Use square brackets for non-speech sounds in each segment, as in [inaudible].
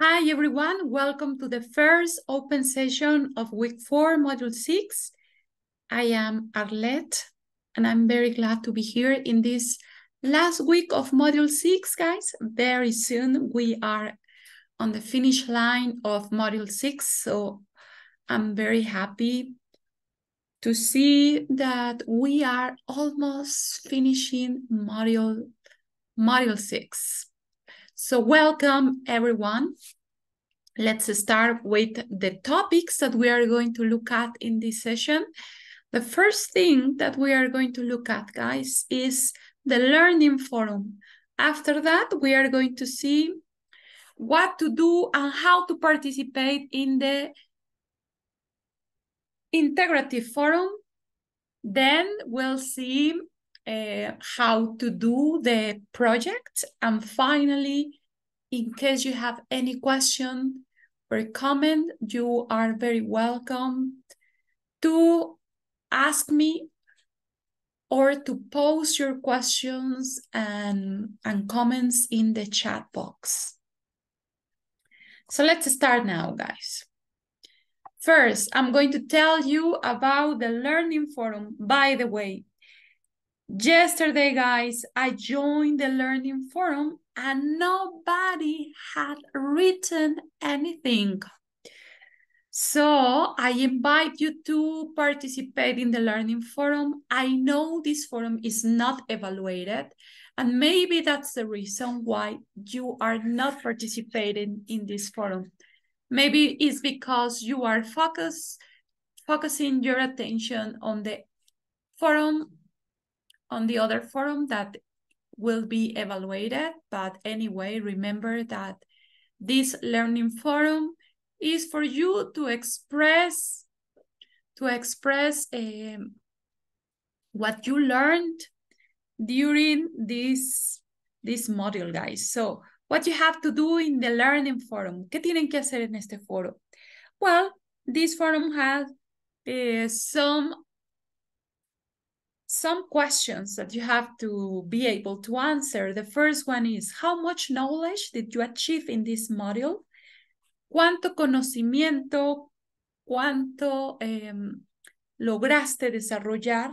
Hi everyone, welcome to the first open session of week four, module six. I am Arlette and I'm very glad to be here in this last week of module six, guys. Very soon we are on the finish line of module six. So I'm very happy to see that we are almost finishing module, module six. So welcome everyone. Let's start with the topics that we are going to look at in this session. The first thing that we are going to look at, guys, is the learning forum. After that, we are going to see what to do and how to participate in the integrative forum. Then we'll see uh, how to do the project. And finally, in case you have any question or comment, you are very welcome to ask me or to post your questions and, and comments in the chat box. So let's start now, guys. First, I'm going to tell you about the Learning Forum. By the way, yesterday, guys, I joined the Learning Forum and nobody had written anything. So I invite you to participate in the learning forum. I know this forum is not evaluated, and maybe that's the reason why you are not participating in this forum. Maybe it's because you are focus, focusing your attention on the forum, on the other forum that will be evaluated. But anyway, remember that this learning forum is for you to express to express um, what you learned during this this module guys so what you have to do in the learning forum qué tienen que hacer en este foro well this forum has uh, some some questions that you have to be able to answer. The first one is how much knowledge did you achieve in this module? cuánto conocimiento, cuánto eh, lograste desarrollar,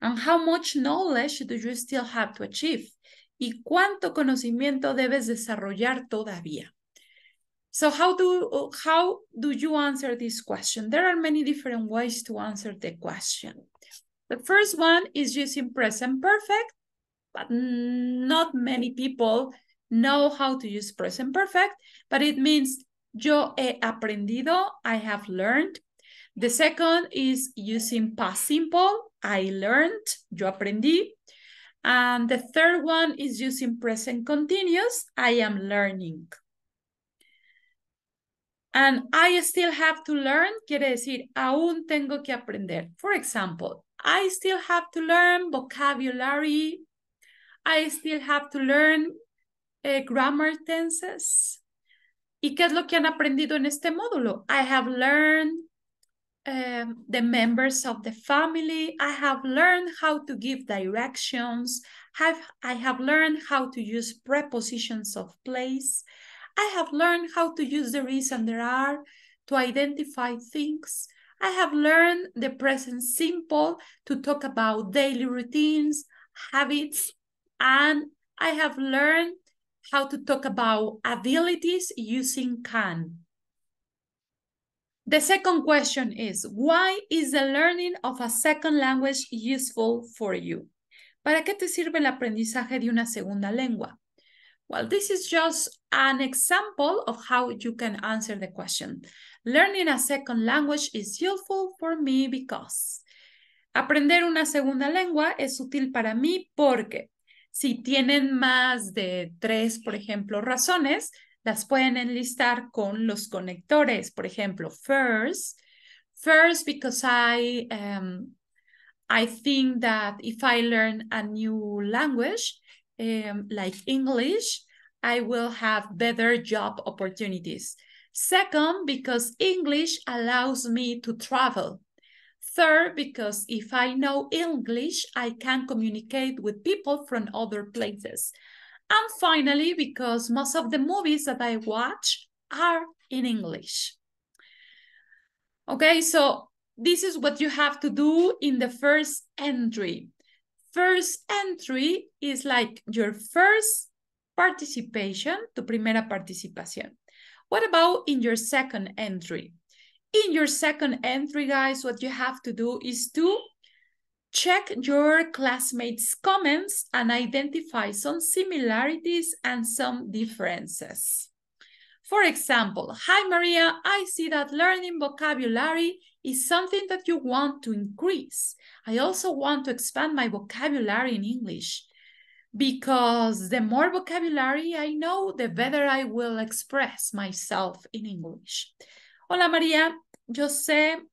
and how much knowledge do you still have to achieve, y cuánto conocimiento debes desarrollar todavía. So how do, how do you answer this question? There are many different ways to answer the question. The first one is using present perfect, but not many people know how to use present perfect, but it means Yo he aprendido, I have learned. The second is using past simple, I learned, yo aprendí. And the third one is using present continuous, I am learning. And I still have to learn quiere decir aún tengo que aprender. For example, I still have to learn vocabulary. I still have to learn uh, grammar tenses. ¿Y qué es lo que han aprendido en este módulo? I have learned um, the members of the family. I have learned how to give directions. Have, I have learned how to use prepositions of place. I have learned how to use the is and there are to identify things. I have learned the present simple to talk about daily routines, habits, and I have learned how to talk about abilities using can. The second question is, why is the learning of a second language useful for you? ¿Para qué te sirve el aprendizaje de una segunda lengua? Well, this is just an example of how you can answer the question. Learning a second language is useful for me because. Aprender una segunda lengua es útil para mí porque Si tienen más de tres, por ejemplo, razones, las pueden enlistar con los conectores. Por ejemplo, first, first because I, um, I think that if I learn a new language, um, like English, I will have better job opportunities. Second, because English allows me to travel. Third, because if I know English, I can communicate with people from other places. And finally, because most of the movies that I watch are in English. Okay, so this is what you have to do in the first entry. First entry is like your first participation, tu primera participación. What about in your second entry? in your second entry, guys, what you have to do is to check your classmates' comments and identify some similarities and some differences. For example, hi Maria, I see that learning vocabulary is something that you want to increase. I also want to expand my vocabulary in English because the more vocabulary I know, the better I will express myself in English. hola María, yo sé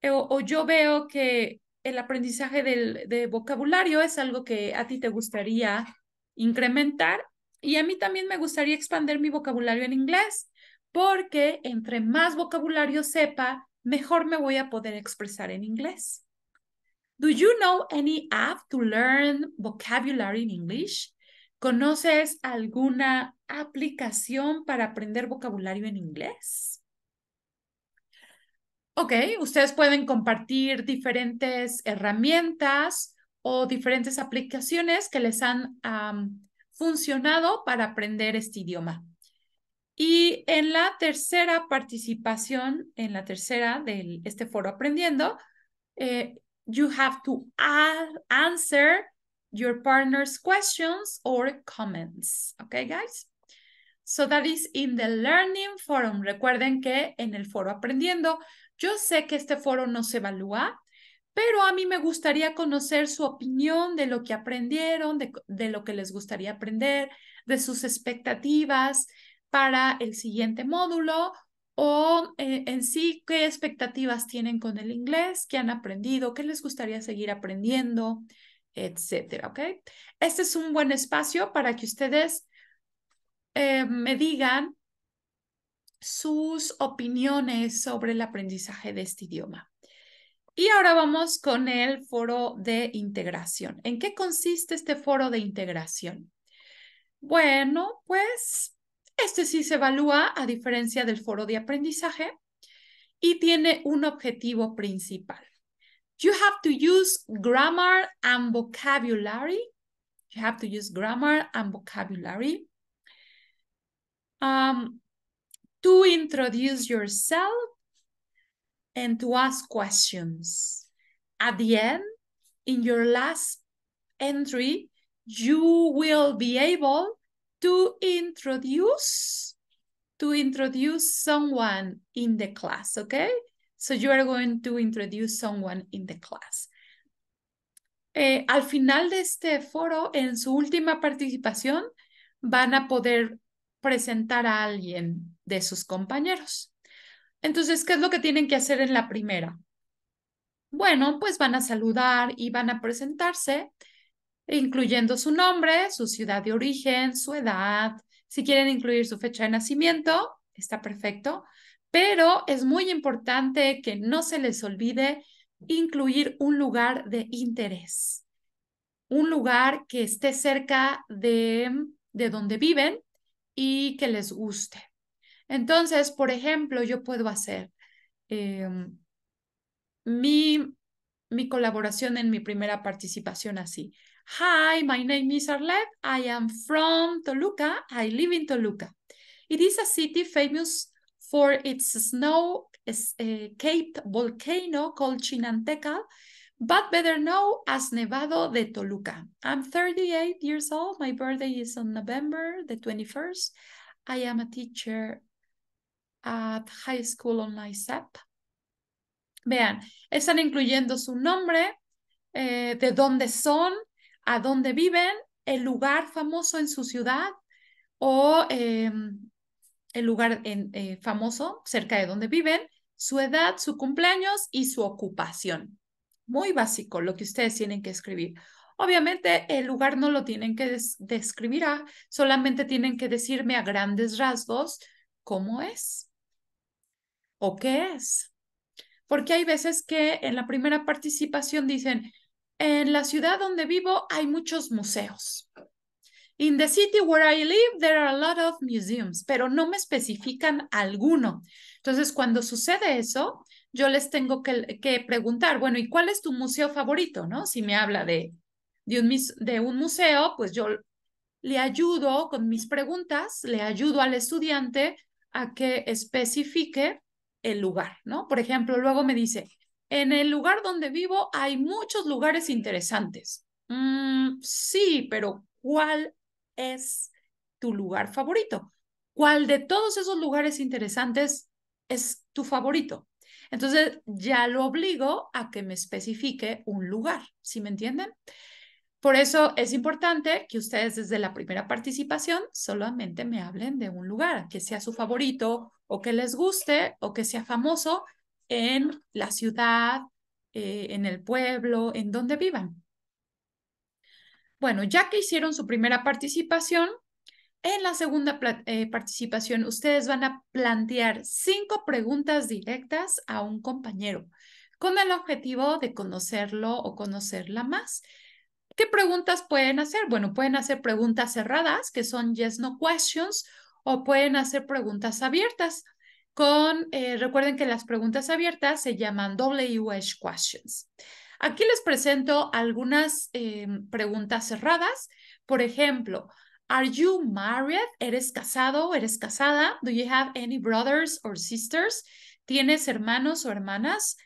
eh, o, yo veo que el aprendizaje del, de vocabulario es algo que a ti te gustaría incrementar y a mí también me gustaría expandir mi vocabulario en inglés porque entre más vocabulario sepa, mejor me voy a poder expresar en inglés. Do you know any app to learn vocabulary in English? ¿Conoces alguna aplicación para aprender vocabulario en inglés? Ok, ustedes pueden compartir diferentes herramientas o diferentes aplicaciones que les han funcionado para aprender este idioma. Y en la tercera participación, en la tercera de este foro aprendiendo, eh, you have to answer your partner's questions or comments. ¿Ok, guys? So that is in the learning forum. Recuerden que en el foro aprendiendo yo sé que este foro no se evalúa, pero a mí me gustaría conocer su opinión de lo que aprendieron, de, lo que les gustaría aprender, de sus expectativas para el siguiente módulo o eh, en sí qué expectativas tienen con el inglés, qué han aprendido, qué les gustaría seguir aprendiendo, etcétera, ¿ok? Este es un buen espacio para que ustedes eh, me digan sus opiniones sobre el aprendizaje de este idioma. Y ahora vamos con el foro de integración. ¿En qué consiste este foro de integración? Bueno, pues este sí se evalúa a diferencia del foro de aprendizaje y tiene un objetivo principal. You have to use grammar and vocabulary. You have to use grammar and vocabulary. Um, to introduce yourself and to ask questions. At the end, in your last entry, you will be able to introduce to introduce someone in the class, okay? So you are going to introduce someone in the class. Eh, al final de este foro, en su última participación, van a poder presentar a alguien de sus compañeros. Entonces, ¿qué es lo que tienen que hacer en la primera? Bueno, pues van a saludar y van a presentarse, incluyendo su nombre, su ciudad de origen, su edad. Si quieren incluir su fecha de nacimiento, está perfecto, pero es muy importante que no se les olvide incluir un lugar de interés, un lugar que esté cerca de, de donde viven y que les guste. Entonces, por ejemplo, yo puedo hacer em, mi, mi colaboración en mi primera participación así. Hi, my name is Arlette. I am from Toluca. I live in Toluca. It is a city famous for its snow eh, capped volcano called Chinanteca, but better known as Nevado de Toluca. I'm 38 years old. My birthday is on November the 21st. I am a teacher at High School Online SAP. Vean, están incluyendo su nombre, eh, de dónde son, a dónde viven, el lugar famoso en su ciudad o em, el lugar eh, famoso cerca de donde viven, su edad, su cumpleaños y su ocupación. Muy básico lo que ustedes tienen que escribir. Obviamente el lugar no lo tienen que describir, ah, solamente tienen que decirme a grandes rasgos cómo es o qué es. Porque hay veces que en la primera participación dicen, en la ciudad donde vivo hay muchos museos. In the city where I live, there are a lot of museums, pero no me especifican alguno. Entonces, cuando sucede eso, yo les tengo que, que preguntar, bueno, ¿y cuál es tu museo favorito? ¿No? Si me habla de, de, un, de un museo, pues yo le ayudo con mis preguntas, le ayudo al estudiante a que especifique lugar, ¿no? Por ejemplo, luego me dice, en el lugar donde vivo hay muchos lugares interesantes. Mm, sí, pero ¿cuál es tu lugar favorito? ¿Cuál de todos esos lugares interesantes es tu favorito? Entonces ya lo obligo a que me especifique un lugar, ¿sí me entienden? Por eso es importante que ustedes desde la primera participación solamente me hablen de un lugar, que sea su favorito o que les guste o que sea famoso en la ciudad, eh, en el pueblo, en donde vivan. Bueno, ya que hicieron su primera participación, en la segunda eh, participación ustedes van a plantear cinco preguntas directas a un compañero con el objetivo de conocerlo o conocerla más ¿Qué preguntas pueden hacer? Bueno, pueden hacer preguntas cerradas, que son yes, no questions, o pueden hacer preguntas abiertas. Con, eh, recuerden que las preguntas abiertas se llaman WH questions. Aquí les presento algunas em, preguntas cerradas. Por ejemplo, Are you married? ¿Eres casado? ¿Eres casada? Do you have any brothers or sisters? ¿Tienes hermanos o hermanas?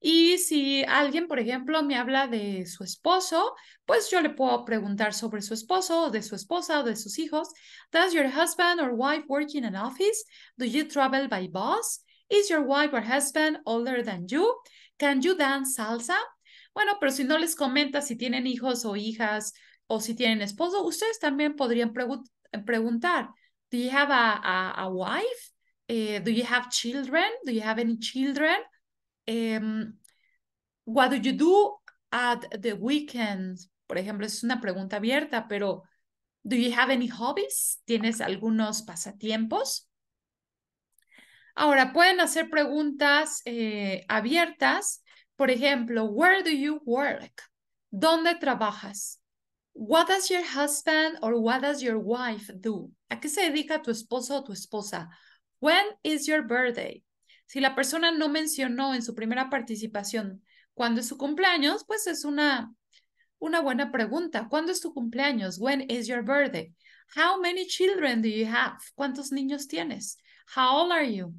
Y si alguien, por ejemplo, me habla de su esposo, pues yo le puedo preguntar sobre su esposo, de su esposa o de sus hijos. Does your husband or wife work in an office? Do you travel by bus? Is your wife or husband older than you? Can you dance salsa? Bueno, pero si no les comenta si tienen hijos o hijas o si tienen esposo, ustedes también podrían preguntar, ¿do you have a, wife? Eh, ¿Do you have children? ¿Do you have any children? Em, what do you do at the weekend? Por ejemplo, es una pregunta abierta, pero do you have any hobbies? ¿Tienes algunos pasatiempos? Ahora, pueden hacer preguntas eh, abiertas. Por ejemplo, where do you work? ¿Dónde trabajas? What does your husband or what does your wife do? ¿A qué se dedica tu esposo o tu esposa? When is your birthday? Si la persona no mencionó en su primera participación cuándo es su cumpleaños, pues es una, una buena pregunta. ¿Cuándo es tu cumpleaños? When is your birthday? How many children do you have? ¿Cuántos niños tienes? How old are you?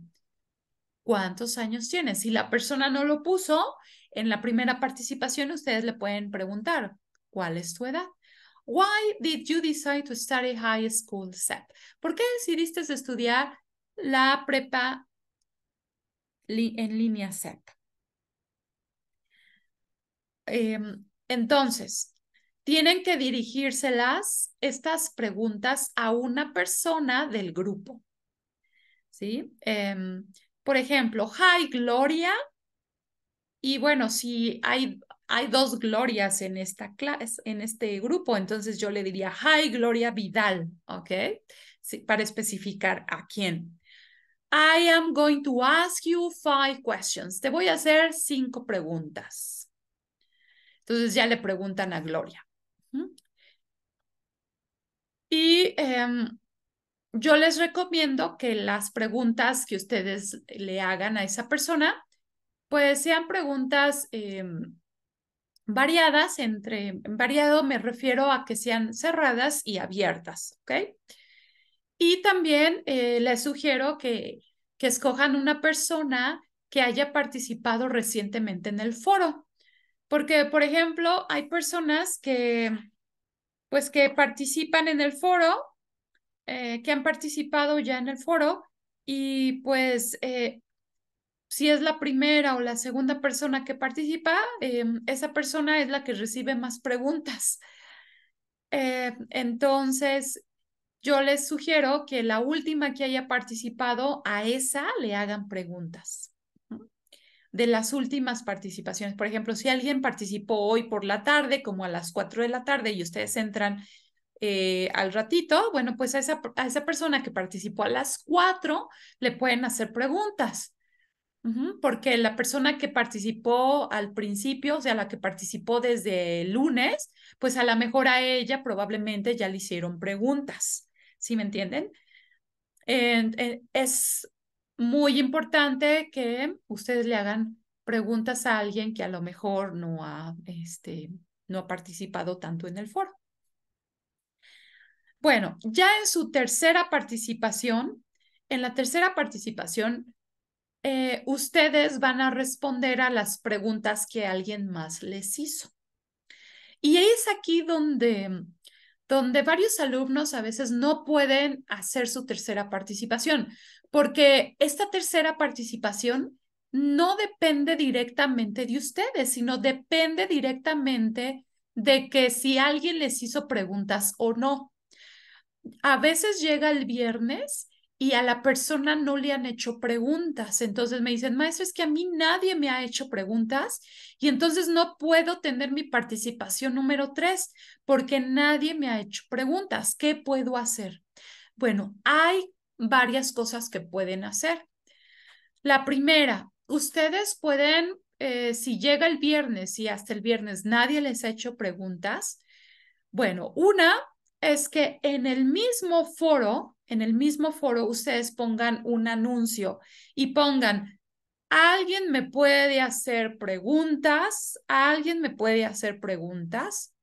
¿Cuántos años tienes? Si la persona no lo puso en la primera participación, ustedes le pueden preguntar, ¿cuál es tu edad? Why did you decide to study high school ¿Por qué decidiste estudiar la prepa en línea Z. Em, entonces, tienen que dirigírselas estas preguntas a una persona del grupo. ¿Sí? Em, por ejemplo, hi Gloria. Y bueno, si hay, hay dos Glorias en, esta clase, en este grupo, entonces yo le diría hi Gloria Vidal, ¿ok? para especificar a quién. I am going to ask you five questions. Te voy a hacer cinco preguntas. Entonces ya le preguntan a Gloria. Y em, yo les recomiendo que las preguntas que ustedes le hagan a esa persona, pues sean preguntas em, variadas, entre variado me refiero a que sean cerradas y abiertas, ¿ok? Y también eh, les sugiero que, que escojan una persona que haya participado recientemente en el foro. Porque, por ejemplo, hay personas que, pues, que participan en el foro, eh, que han participado ya en el foro, y pues, eh, si es la primera o la segunda persona que participa, esa persona es la que recibe más preguntas. entonces, yo les sugiero que la última que haya participado, a esa le hagan preguntas de las últimas participaciones. Por ejemplo, si alguien participó hoy por la tarde, como a las 4 de la tarde, y ustedes entran eh, al ratito, bueno, pues a esa, a esa, persona que participó a las 4 le pueden hacer preguntas. Porque la persona que participó al principio, o sea, la que participó desde el lunes, pues a lo mejor a ella probablemente ya le hicieron preguntas. ¿sí me entienden? es muy importante que ustedes le hagan preguntas a alguien que a lo mejor no ha, este, no ha participado tanto en el foro. Bueno, ya en su tercera participación, en la tercera participación, eh, ustedes van a responder a las preguntas que alguien más les hizo. Y es aquí donde donde varios alumnos a veces no pueden hacer su tercera participación, porque esta tercera participación no depende directamente de ustedes, sino depende directamente de que si alguien les hizo preguntas o no. A veces llega el viernes y a la persona no le han hecho preguntas. Entonces me dicen, maestro, es que a mí nadie me ha hecho preguntas y entonces no puedo tener mi participación número tres porque nadie me ha hecho preguntas. ¿Qué puedo hacer? Bueno, hay varias cosas que pueden hacer. La primera, ustedes pueden, eh, si llega el viernes y hasta el viernes nadie les ha hecho preguntas, bueno, una, es que en el mismo foro, en el mismo foro, ustedes pongan un anuncio y pongan, alguien me puede hacer preguntas, alguien me puede hacer preguntas,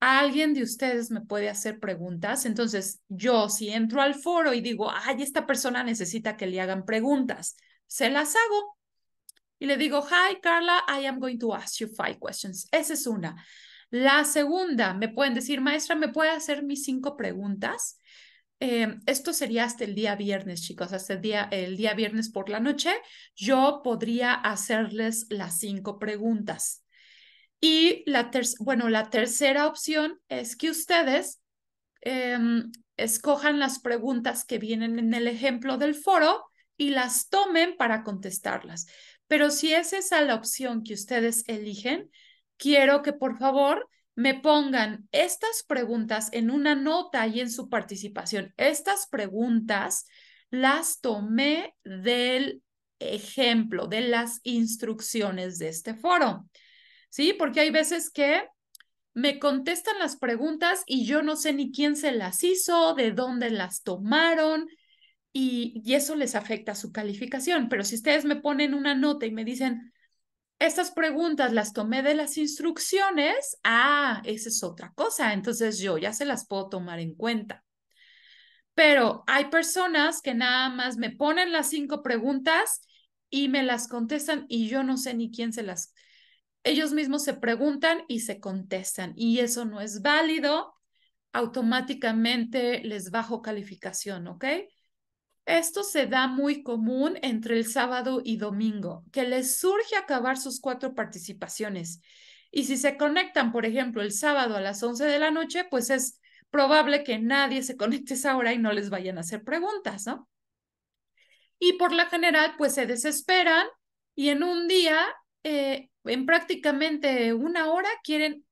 alguien de ustedes me puede hacer preguntas. Entonces, yo si entro al foro y digo, ay, esta persona necesita que le hagan preguntas, se las hago. Y le digo, hi Carla, I am going to ask you five questions. Esa es una. La segunda, me pueden decir, maestra, ¿me puede hacer mis cinco preguntas? Eh, esto sería hasta el día viernes, chicos, hasta el día, el día viernes por la noche, yo podría hacerles las cinco preguntas. Y la, bueno, la tercera opción es que ustedes em, escojan las preguntas que vienen en el ejemplo del foro y las tomen para contestarlas. Pero si esa la opción que ustedes eligen, quiero que por favor me pongan estas preguntas en una nota y en su participación. Estas preguntas las tomé del ejemplo, de las instrucciones de este foro. ¿Sí? Porque hay veces que me contestan las preguntas y yo no sé ni quién se las hizo, de dónde las tomaron, y, y eso les afecta su calificación. Pero si ustedes me ponen una nota y me dicen, estas preguntas las tomé de las instrucciones. Ah, esa es otra cosa. Entonces yo ya se las puedo tomar en cuenta. Pero hay personas que nada más me ponen las cinco preguntas y me las contestan y yo no sé ni quién se las... Ellos mismos se preguntan y se contestan y eso no es válido. Automáticamente les bajo calificación, ¿ok? Esto se da muy común entre el sábado y domingo, que les surge acabar sus cuatro participaciones. Y si se conectan, por ejemplo, el sábado a las 11 de la noche, pues es probable que nadie se [laughs] conecte esa hora y no les vayan a hacer preguntas, ¿no? Y por la general, pues se desesperan y en un día, eh, en prácticamente una hora, quieren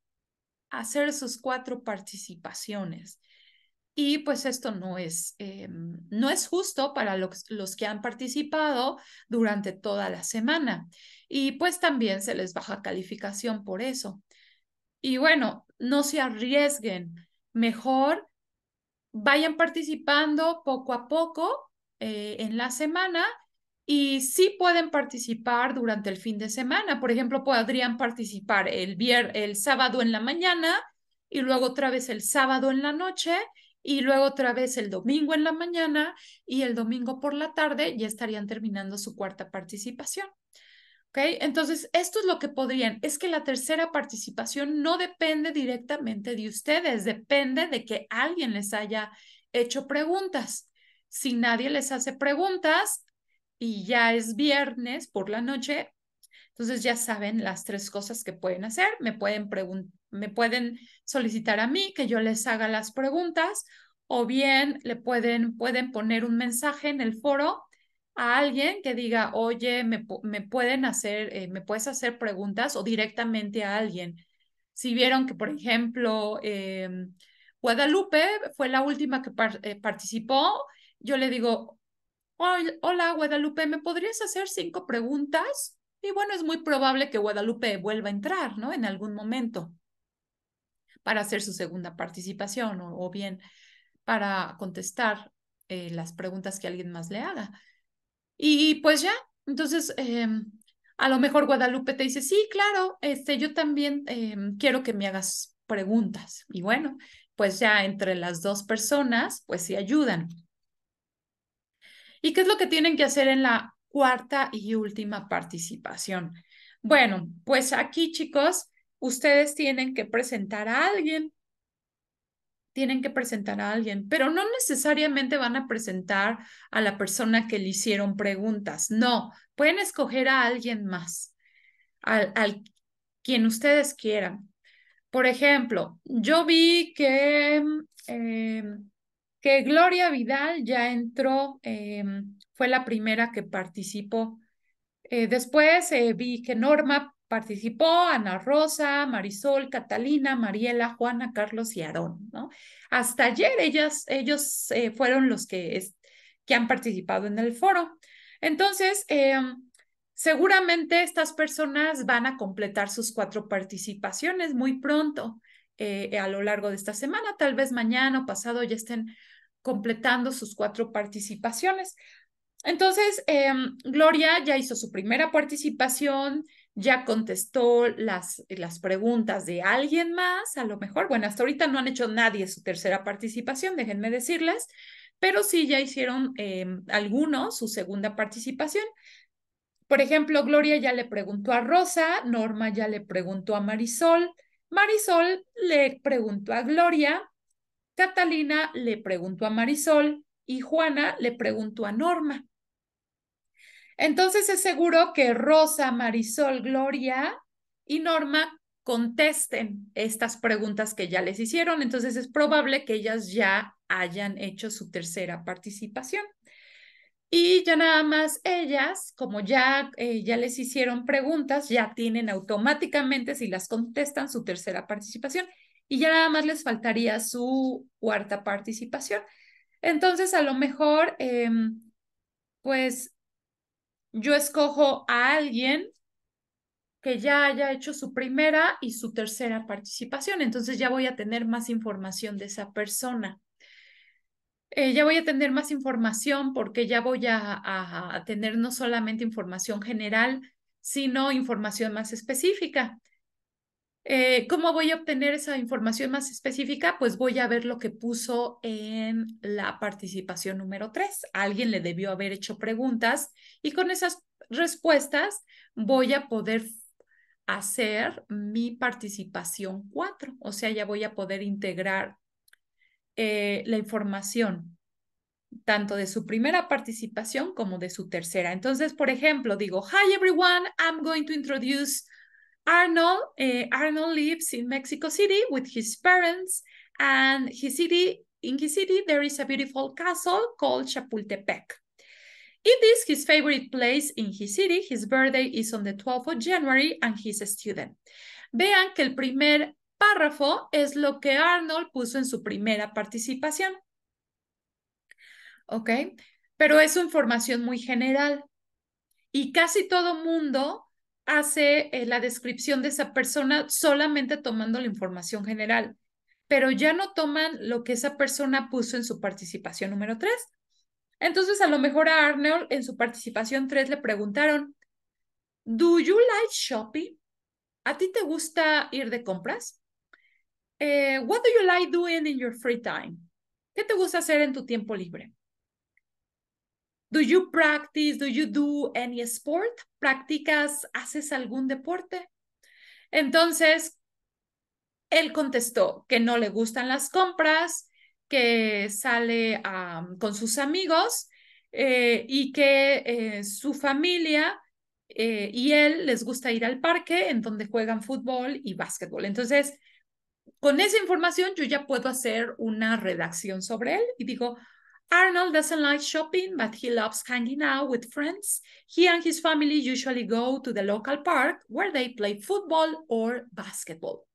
hacer sus cuatro participaciones. Y pues esto no es, eh, no es justo para los, que han participado durante toda la semana. Y pues también se les baja calificación por eso. Y bueno, no se arriesguen. Mejor vayan participando poco a poco eh, en la semana y sí pueden participar durante el fin de semana. Por ejemplo, podrían participar el, el sábado en la mañana y luego otra vez el sábado en la noche y luego otra vez el domingo en la mañana y el domingo por la tarde ya estarían terminando su cuarta participación. ¿ok? Entonces, esto es lo que podrían, es que la tercera participación no depende directamente de ustedes, depende de que alguien les haya hecho preguntas. Si nadie les hace preguntas y ya es viernes por la noche, entonces ya saben las tres cosas que pueden hacer. Me pueden, me pueden solicitar a mí que yo les haga las preguntas o bien le pueden, pueden poner un mensaje en el foro a alguien que diga, oye, me, pueden hacer, eh, me puedes hacer preguntas o directamente a alguien. Si vieron que, por ejemplo, em, Guadalupe fue la última que eh, participó, yo le digo, hola Guadalupe, ¿me podrías hacer cinco preguntas? Y bueno, es muy probable que Guadalupe vuelva a entrar, ¿no? En algún momento para hacer su segunda participación o, bien para contestar eh, las preguntas que alguien más le haga. Y pues ya, entonces, em, a lo mejor Guadalupe te dice, sí, claro, este, yo también em, quiero que me hagas preguntas. Y bueno, pues ya entre las dos personas, pues sí ayudan. ¿Y qué es lo que tienen que hacer en la cuarta y última participación. Bueno, pues aquí chicos, ustedes tienen que presentar a alguien. Tienen que presentar a alguien, pero no necesariamente van a presentar a la persona que le hicieron preguntas. No, pueden escoger a alguien más, al, quien ustedes quieran. Por ejemplo, yo vi que em, que Gloria Vidal ya entró, em, fue la primera que participó. Eh, después eh, vi que Norma participó, Ana Rosa, Marisol, Catalina, Mariela, Juana, Carlos y Aarón, ¿no? Hasta ayer ellas, ellos eh, fueron los que, que han participado en el foro. Entonces, em, seguramente estas personas van a completar sus cuatro participaciones muy pronto. Eh, a lo largo de esta semana. Tal vez mañana o pasado ya estén completando sus cuatro participaciones. Entonces, em, Gloria ya hizo su primera participación, ya contestó las, las preguntas de alguien más, a lo mejor, bueno, hasta ahorita no han hecho nadie su tercera participación, déjenme decirles, pero sí ya hicieron em, algunos su segunda participación. Por ejemplo, Gloria ya le preguntó a Rosa, Norma ya le preguntó a Marisol, Marisol le preguntó a Gloria, Catalina le preguntó a Marisol y Juana le preguntó a Norma. Entonces es seguro que Rosa, Marisol, Gloria y Norma contesten estas preguntas que ya les hicieron. Entonces es probable que ellas ya hayan hecho su tercera participación. Y ya nada más ellas, como eh, ya, les hicieron preguntas, ya tienen automáticamente, si las contestan, su tercera participación y ya nada más les faltaría su cuarta participación. Entonces, a lo mejor, em, pues yo escojo a alguien que ya haya hecho su primera y su tercera participación. Entonces ya voy a tener más información de esa persona. Eh, ya voy a tener más información porque ya voy a, tener no solamente información general, sino información más específica. Eh, ¿Cómo voy a obtener esa información más específica? Pues voy a ver lo que puso en la participación número 3. Alguien le debió haber hecho preguntas y con esas respuestas voy a poder hacer mi participación 4, o sea, ya voy a poder integrar eh, la información, tanto de su primera participación como de su tercera. Entonces, por ejemplo, digo, hi everyone, I'm going to introduce Arnold. Eh, Arnold lives in Mexico City with his parents and his city, in his city there is a beautiful castle called Chapultepec. It is his favorite place in his city. His birthday is on the 12th of January and he's a student. Vean que el primer párrafo es lo que Arnold puso en su primera participación. ¿Ok? Pero es información muy general. Y casi todo mundo hace eh, la descripción de esa persona solamente tomando la información general, pero ya no toman lo que esa persona puso en su participación número 3. Entonces, a lo mejor a Arnold en su participación tres le preguntaron, ¿Do you like shopping? ¿A ti te gusta ir de compras? Eh, what do you like doing in your free time? ¿Qué te gusta hacer en tu tiempo libre? Do you practice? Do you do any sport? ¿Practicas? ¿Haces algún deporte? Entonces, él contestó que no le gustan las compras, que sale con sus amigos eh, y que eh, su familia y él les gusta ir al parque en donde juegan fútbol y básquetbol. Entonces, con esa información yo ya puedo hacer una redacción sobre él y digo, Arnold doesn't like shopping, but he loves hanging out with friends. He and his family usually go to the local park where they play football or basketball.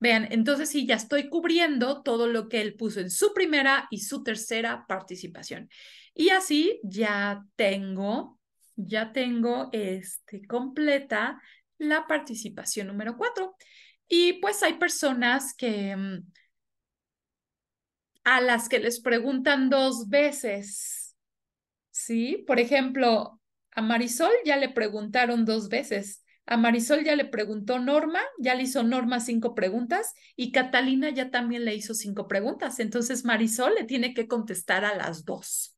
Vean, entonces sí, ya estoy cubriendo todo lo que él puso en su primera y su tercera participación. Y así ya tengo, ya tengo este, completa la participación número cuatro. Y pues hay personas que mm, a las que les preguntan dos veces, ¿sí? Por ejemplo, a Marisol ya le preguntaron dos veces. A Marisol ya le preguntó Norma, ya le hizo Norma cinco preguntas y Catalina ya también le hizo cinco preguntas. Entonces Marisol le tiene que contestar a las dos.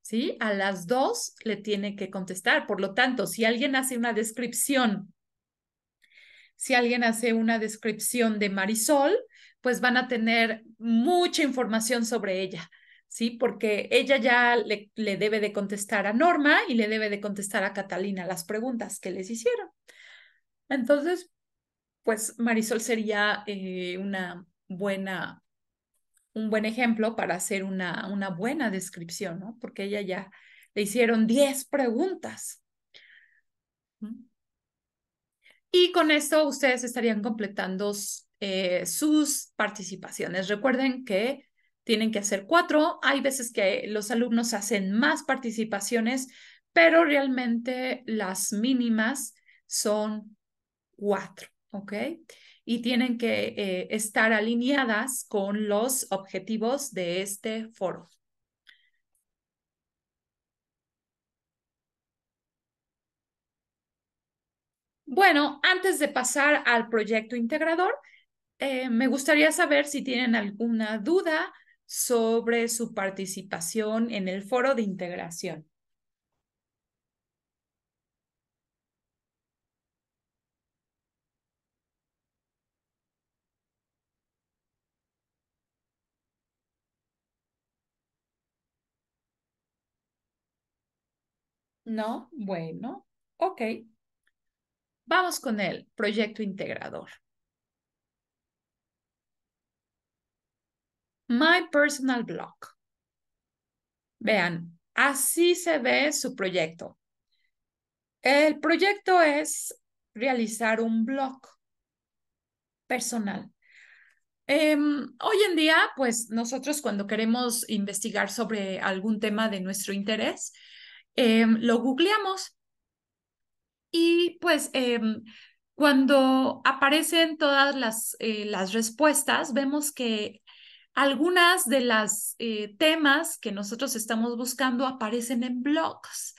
¿Sí? A las dos le tiene que contestar. Por lo tanto, si alguien hace una descripción si alguien hace una descripción de Marisol, pues van a tener mucha información sobre ella, ¿sí? Porque ella ya le, debe de contestar a Norma y le debe de contestar a Catalina las preguntas que les hicieron. Entonces, pues Marisol sería eh, una buena, un buen ejemplo para hacer una, una buena descripción, ¿no? Porque ella ya le hicieron 10 preguntas. Y con esto ustedes estarían completando eh, sus participaciones. Recuerden que tienen que hacer cuatro. Hay veces que los alumnos hacen más participaciones, pero realmente las mínimas son cuatro, Y tienen que eh, estar alineadas con los objetivos de este foro. Bueno, antes de pasar al proyecto integrador, eh, me gustaría saber si tienen alguna duda sobre su participación en el foro de integración. No, bueno, ok. Vamos con el proyecto integrador. My personal blog. Vean, así se ve su proyecto. El proyecto es realizar un blog personal. Em, hoy en día, pues nosotros cuando queremos investigar sobre algún tema de nuestro interés, em, lo googleamos y pues em, cuando aparecen todas las, eh, las respuestas, vemos que algunas de las eh, temas que nosotros estamos buscando aparecen en blogs.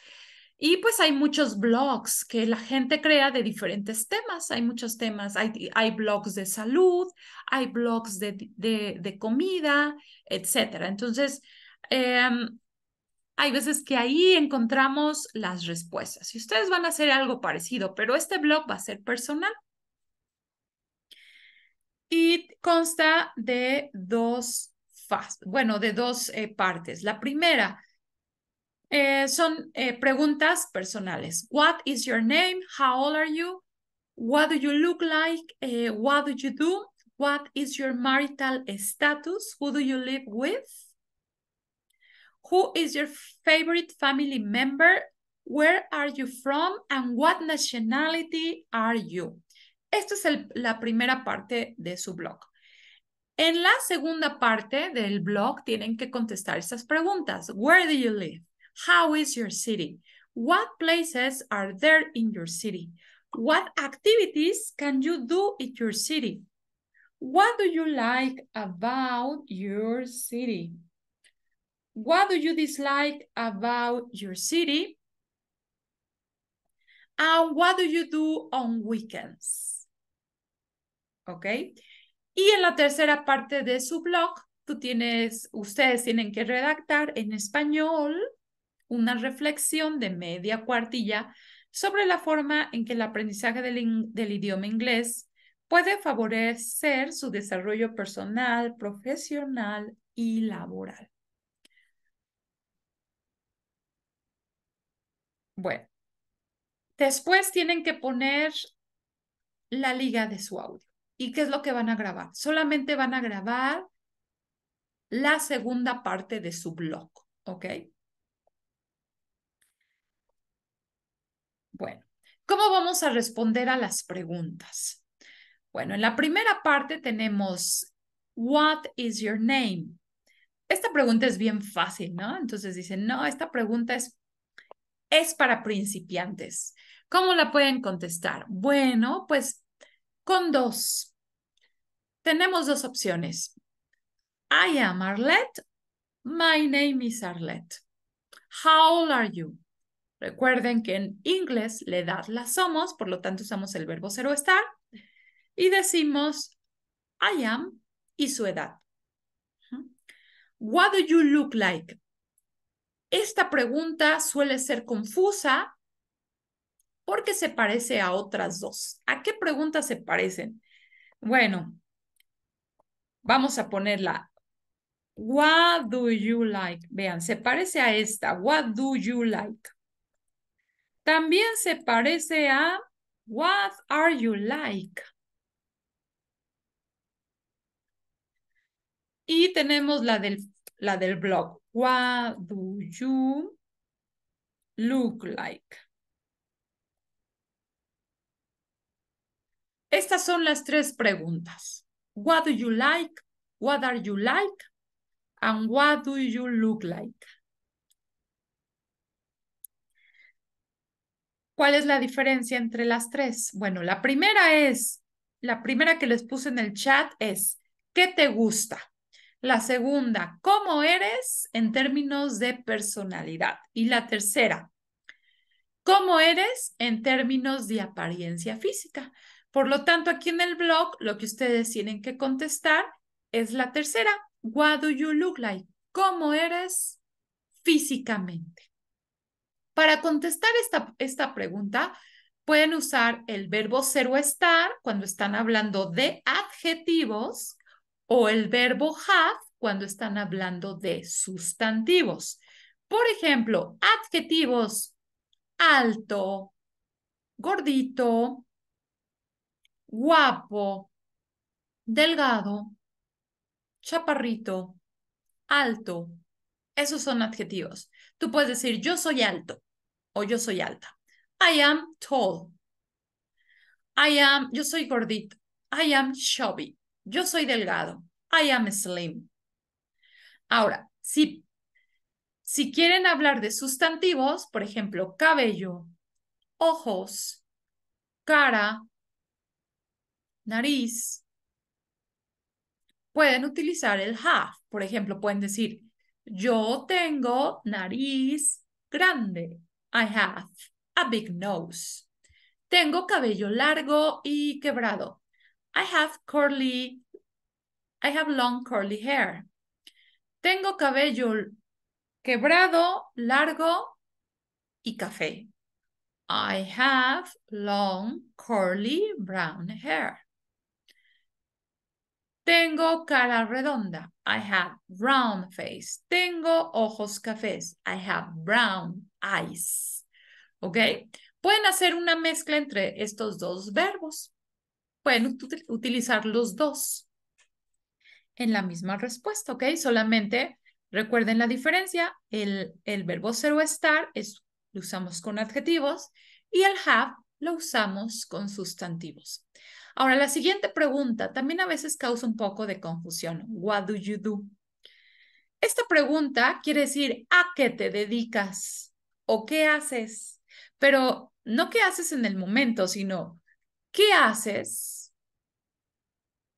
Y pues hay muchos blogs que la gente crea de diferentes temas. Hay muchos temas. Hay, blogs de salud, hay blogs de, comida, etc. Entonces, em, hay veces que ahí encontramos las respuestas. Y ustedes van a hacer algo parecido, pero este blog va a ser personal. Y consta de dos bueno, de dos eh, partes. La primera eh, son eh, preguntas personales. What is your name? How old are you? What do you look like? what do you do? What is your marital status? Who do you live with? Who is your favorite family member? Where are you from? And what nationality are you? Esta es el, la primera parte de su blog. En la segunda parte del blog tienen que contestar estas preguntas. Where do you live? How is your city? What places are there in your city? What activities can you do in your city? What do you like about your city? What do you dislike about your city? And what do you do on weekends? ¿Ok? Y en la tercera parte de su blog, tú tienes, ustedes tienen que redactar en español una reflexión de media cuartilla sobre la forma en que el aprendizaje del idioma inglés puede favorecer su desarrollo personal, profesional y laboral. Bueno, después tienen que poner la liga de su audio. ¿Y qué es lo que van a grabar? Solamente van a grabar la segunda parte de su blog, ¿ok? Bueno, ¿cómo vamos a responder a las preguntas? Bueno, en la primera parte tenemos, What is your name? Esta pregunta es bien fácil, ¿no? Entonces dicen, no, esta pregunta es es para principiantes. ¿Cómo la pueden contestar? Bueno, pues con dos. Tenemos dos opciones. I am Arlette. My name is Arlette. How old are you? Recuerden que en inglés la edad la somos, por lo tanto usamos el verbo ser o estar y decimos I am y su edad. What do you look like? Esta pregunta suele ser confusa porque se parece a otras dos. ¿A qué preguntas se parecen? Bueno, vamos a ponerla. What do you like? Vean, se parece a esta. What do you like? También se parece a What are you like? Y tenemos la del, la del blog. What do you look like? Estas son las tres preguntas. What do you like? What are you like? And what do you look like? ¿Cuál es la diferencia entre las tres? Bueno, la primera es, la primera que les puse en el chat es, ¿qué te gusta? La segunda, ¿cómo eres en términos de personalidad? Y la tercera, ¿cómo eres en términos de apariencia física? Por lo tanto, aquí en el blog lo que ustedes tienen que contestar es la tercera, What do you look like? ¿Cómo eres físicamente? Para contestar esta, esta pregunta, pueden usar el verbo ser o estar cuando están hablando de adjetivos o el verbo have cuando están hablando de sustantivos. Por ejemplo, adjetivos alto, gordito, guapo, delgado, chaparrito, alto. Esos son adjetivos. Tú puedes decir yo soy alto o yo soy alta. I am tall. I am, yo soy gordito. I am chubby. Yo soy delgado. I am slim. Ahora, si, si quieren hablar de sustantivos, por ejemplo, cabello, ojos, cara, nariz, pueden utilizar el have. Por ejemplo, pueden decir, yo tengo nariz grande. I have a big nose. Tengo cabello largo y quebrado. I have curly, I have long curly hair. Tengo cabello quebrado, largo y café. I have long curly brown hair. Tengo cara redonda. I have round face. Tengo ojos cafés. I have brown eyes. ¿Ok? Pueden hacer una mezcla entre estos dos verbos pueden utilizar los dos en la misma respuesta, ¿ok? Solamente recuerden la diferencia, el, verbo ser o estar lo usamos con adjetivos y el have lo usamos con sustantivos. Ahora, la siguiente pregunta también a veces causa un poco de confusión. What do you do? Esta pregunta quiere decir a qué te dedicas o qué haces, pero no qué haces en el momento, sino qué haces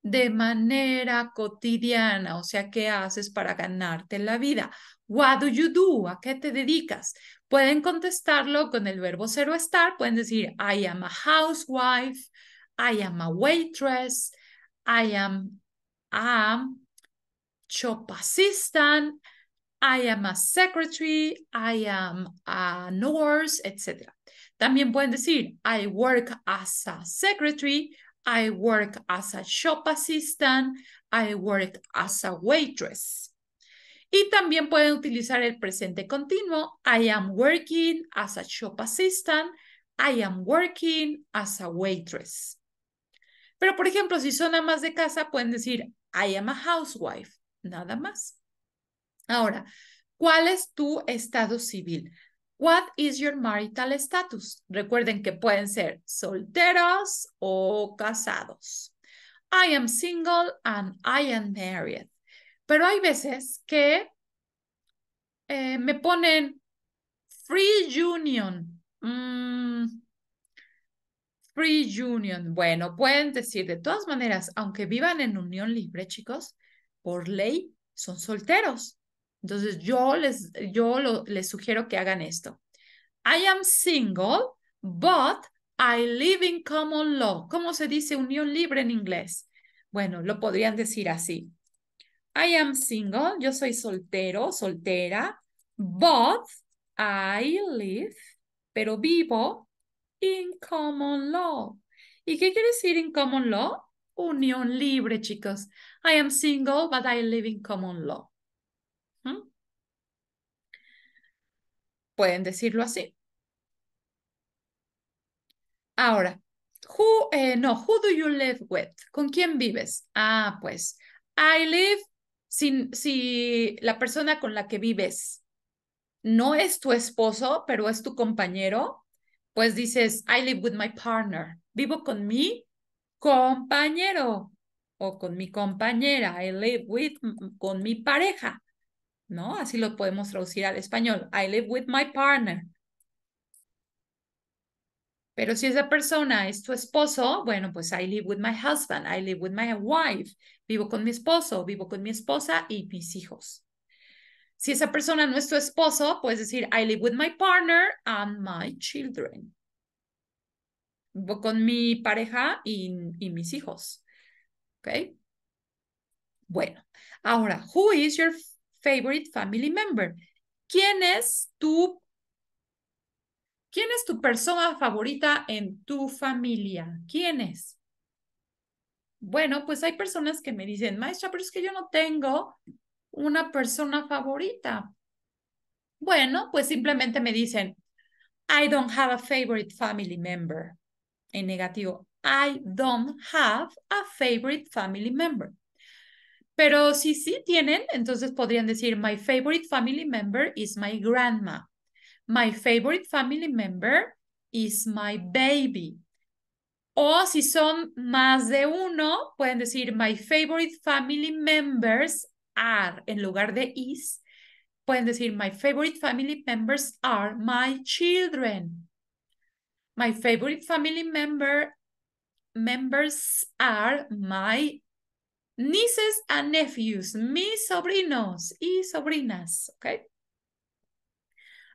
de manera cotidiana, o sea, ¿qué haces para ganarte la vida? What do you do? ¿A qué te dedicas? Pueden contestarlo con el verbo o estar, pueden decir I am a housewife, I am a waitress, I am a shop assistant, I am a secretary, I am a nurse, etc. También pueden decir I work as a secretary, I work as a shop assistant, I work as a waitress. Y también pueden utilizar el presente continuo. I am working as a shop assistant, I am working as a waitress. Pero, por ejemplo, si son amas de casa, pueden decir I am a housewife, nada más. Ahora, ¿cuál es tu estado civil? What is your marital status? Recuerden que pueden ser solteros o casados. I am single and I am married. Pero hay veces que eh, me ponen free union. Mm, free union. Bueno, pueden decir de todas maneras, aunque vivan en unión libre, chicos, por ley son solteros. Entonces yo les, yo sugiero que hagan esto. I am single, but I live in common law. ¿Cómo se dice unión libre en inglés? Bueno, lo podrían decir así. I am single, yo soy soltero, soltera, but I live, pero vivo in common law. ¿Y qué quiere decir in common law? Unión libre, chicos. I am single, but I live in common law. Pueden decirlo así. Ahora, eh, no, who do you live with? ¿Con quién vives? Ah, pues, I live si, si la persona con la que vives no es tu esposo, pero es tu compañero, pues dices, I live with my partner. Vivo con mi compañero o con mi compañera. I live with, mm, con mi pareja. ¿no? Así lo podemos traducir al español. I live with my partner. Pero si esa persona es tu esposo, bueno, pues I live with my husband, I live with my wife, vivo con mi esposo, vivo con mi esposa y mis hijos. Si esa persona no es tu esposo, puedes decir I live with my partner and my children. Vivo con mi pareja y, mis hijos. ¿Ok? Bueno, ahora, who is your favorite family member? ¿Quién es tu ¿Quién es tu persona favorita en tu familia? ¿Quién es? Bueno, pues hay personas que me dicen, maestra, pero es que yo no tengo una persona favorita. Bueno, pues simplemente me dicen, I don't have a favorite family member. En negativo, I don't have a favorite family member. Pero si sí tienen, entonces podrían decir, my favorite family member is my grandma. My favorite family member is my baby. O si son más de uno, pueden decir, my favorite family members are, en lugar de is, pueden decir, my favorite family members are my children. My favorite family member members are my nieces and nephews, mis sobrinos y sobrinas, ¿ok?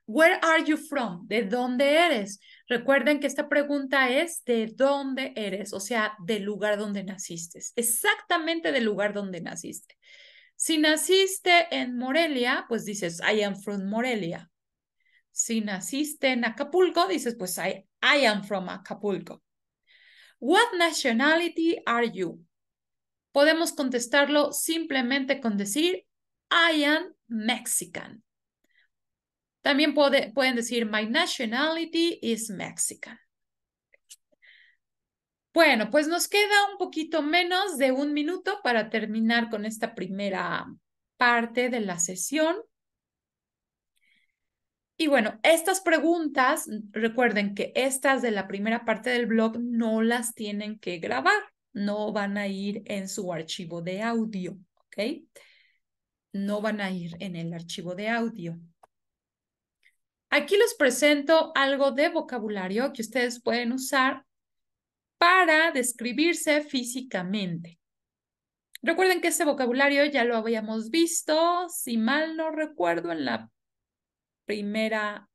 Where are you from? ¿De dónde eres? Recuerden que esta pregunta es de dónde eres, o sea, del lugar donde naciste, exactamente del lugar donde naciste. Si naciste en Morelia, pues dices, I am from Morelia. Si naciste en Acapulco, dices, pues I, I am from Acapulco. What nationality are you? podemos contestarlo simplemente con decir I am Mexican. También pueden decir My nationality is Mexican. Bueno, pues nos queda un poquito menos de un minuto para terminar con esta primera parte de la sesión. Y bueno, estas preguntas, recuerden que estas de la primera parte del blog no las tienen que grabar no van a ir en su archivo de audio, ¿ok? No van a ir en el archivo de audio. Aquí les presento algo de vocabulario que ustedes pueden usar para describirse físicamente. Recuerden que ese vocabulario ya lo habíamos visto, si mal no recuerdo, en la primera